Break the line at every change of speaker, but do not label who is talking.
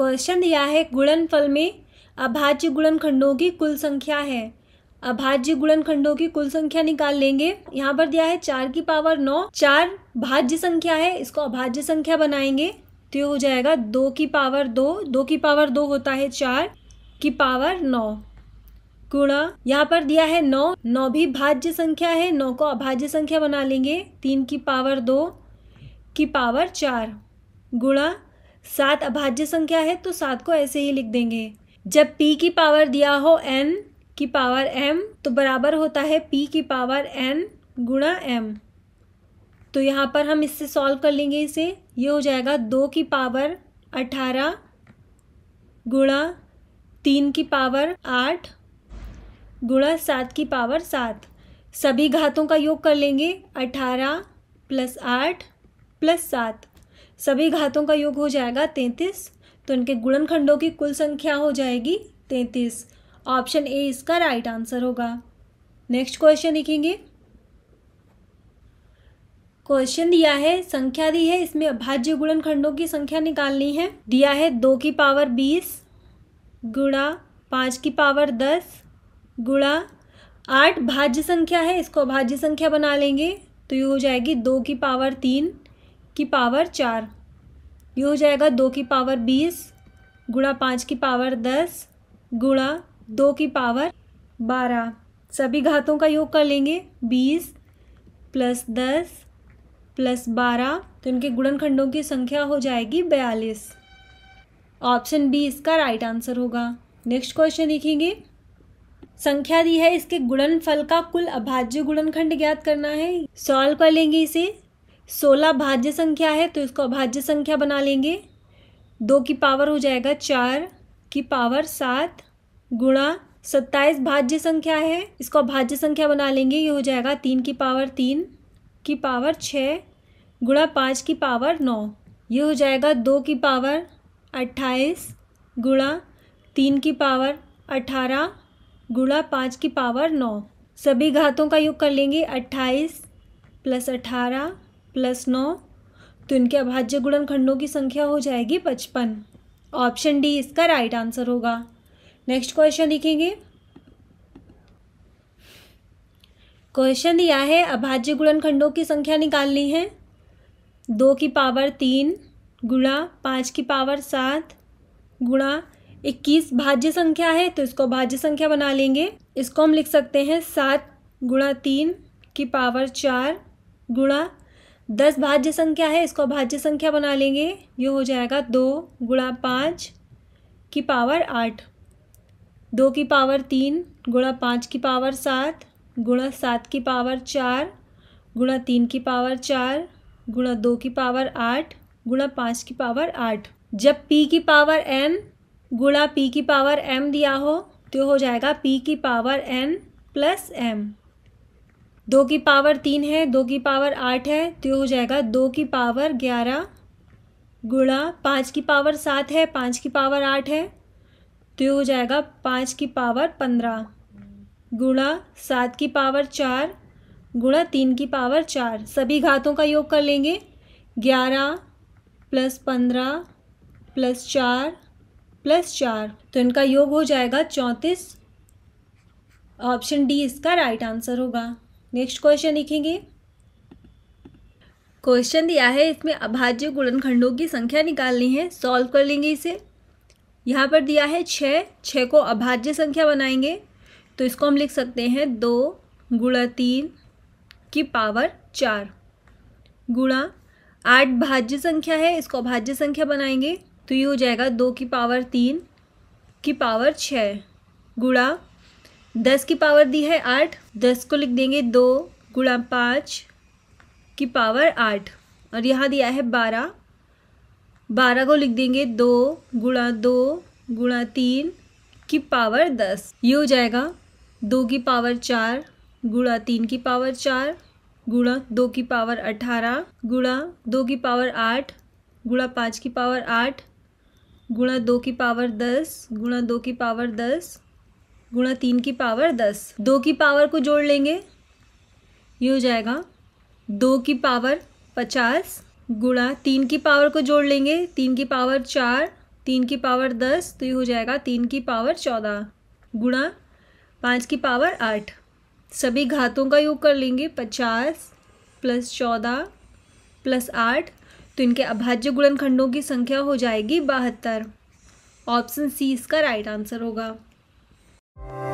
question दिया है गुणनफल में अभाज्य गुणनखंडों की कुल संख्या है अभाज्य गुणनखंडों की कुल संख्या निकाल लेंगे यहाँ पर दिया है चार की पावर नौ चार भाज्य संख्या है इसको अभाज्य संख्या बनाएंगे तो ये हो जाएगा दो की पावर दो दो की पावर दो होता है चार की पावर नौ गुणा यहाँ पर दिया है नौ नौ भी भाज्य संख्या है नौ को अभाज्य संख्या बना लेंगे तीन की पावर दो की पावर चार गुणा सात अभाज्य संख्या है तो सात को ऐसे ही लिख देंगे जब p की पावर दिया हो n की पावर m तो बराबर होता है p की पावर n गुणा एम तो यहाँ पर हम इससे सॉल्व कर लेंगे इसे ये हो जाएगा दो की पावर अठारह गुणा तीन की पावर आठ गुणा सात की पावर सात सभी घातों का योग कर लेंगे अठारह प्लस आठ प्लस सात सभी घातों का योग हो जाएगा तैंतीस तो इनके गुणनखंडों की कुल संख्या हो जाएगी तैंतीस ऑप्शन ए इसका राइट आंसर होगा नेक्स्ट क्वेश्चन लिखेंगे क्वेश्चन दिया है संख्या दी है इसमें अभाज्य गुणनखंडों की संख्या निकालनी है दिया है दो की पावर बीस गुणा पाँच की पावर दस गुणा आठ भाज्य संख्या है इसको अभाज्य संख्या बना लेंगे तो ये हो जाएगी दो की पावर तीन की पावर चार ये हो जाएगा दो की पावर बीस गुणा पाँच की पावर दस गुणा दो की पावर बारह सभी घातों का योग कर लेंगे बीस प्लस दस प्लस बारह तो इनके गुणनखंडों की संख्या हो जाएगी बयालीस ऑप्शन बी इसका राइट आंसर होगा नेक्स्ट क्वेश्चन देखेंगे संख्या दी है इसके गुणनफल का कुल अभाज्य गुणनखंड ज्ञात करना है सॉल्व कर लेंगे इसे सोलह भाज्य संख्या है तो इसको अभाज्य संख्या बना लेंगे दो की पावर हो जाएगा चार की पावर सात गुणा सत्ताईस भाज्य संख्या है इसको अभाज्य संख्या बना लेंगे ये हो जाएगा तीन की पावर तीन की पावर छः गुणा पाँच की पावर नौ ये हो जाएगा दो की पावर अट्ठाईस गुणा तीन की पावर अठारह गुणा पाँच की पावर नौ सभी घातों का योग कर लेंगे अट्ठाईस प्लस अठारह प्लस नौ तो इनके अभाज्य गुणन खंडों की संख्या हो जाएगी पचपन ऑप्शन डी इसका राइट आंसर होगा नेक्स्ट क्वेश्चन लिखेंगे क्वेश्चन दिया है अभाज्य गुणन खंडों की संख्या निकालनी है दो की पावर तीन गुणा पाँच की पावर सात गुणा इक्कीस भाज्य संख्या है तो इसको भाज्य संख्या बना लेंगे इसको हम लिख सकते हैं सात गुणा तीन की पावर चार गुणा दस भाज्य संख्या है इसको भाज्य संख्या बना लेंगे ये हो जाएगा दो गुणा पाँच की पावर आठ दो की पावर तीन गुणा पाँच की पावर सात गुणा सात की पावर चार गुणा तीन की पावर चार गुणा दो की पावर आठ गुणा पाँच की पावर आठ जब p की पावर n गुणा p की पावर m दिया हो तो हो जाएगा p की पावर n प्लस एम दो की पावर तीन है दो की पावर आठ है तो ये हो जाएगा दो की पावर ग्यारह गुणा पाँच की पावर सात है पाँच की पावर आठ है तो ये हो जाएगा पाँच की पावर पंद्रह गुणा सात की पावर चार गुणा तीन की पावर चार सभी घातों का योग कर लेंगे ग्यारह प्लस पंद्रह प्लस चार प्लस चार तो इनका योग हो जाएगा चौंतीस ऑप्शन डी इसका राइट आंसर होगा नेक्स्ट क्वेश्चन लिखेंगे क्वेश्चन दिया है इसमें अभाज्य गुणनखंडों की संख्या निकालनी है सॉल्व कर लेंगे इसे यहाँ पर दिया है छः छः को अभाज्य संख्या बनाएंगे तो इसको हम लिख सकते हैं दो गुणा तीन की पावर चार गुणा आठ भाज्य संख्या है इसको अभाज्य संख्या बनाएंगे तो ये हो जाएगा दो की पावर तीन की पावर छः गुणा दस की पावर दी है आठ दस को लिख देंगे दो गुणा पाँच की पावर आठ और यहाँ दिया है बारह बारह को लिख देंगे दो गुणा दो गुणा तीन की पावर दस ये हो जाएगा दो की पावर चार गुणा तीन की पावर चार गुणा दो की पावर अठारह गुणा दो की पावर आठ गुणा पाँच की पावर आठ गुणा दो की पावर दस गुणा दो की पावर दस गुणा तीन की पावर दस दो की पावर को जोड़ लेंगे ये हो जाएगा दो की पावर पचास गुणा तीन की पावर को जोड़ लेंगे तीन की पावर चार तीन की पावर दस तो ये हो जाएगा तीन की पावर चौदह गुणा पाँच की पावर आठ सभी घातों का योग कर लेंगे पचास प्लस चौदह प्लस आठ तो इनके अभाज्य गुणनखंडों की संख्या हो जाएगी बहत्तर ऑप्शन सी इसका राइट आंसर होगा you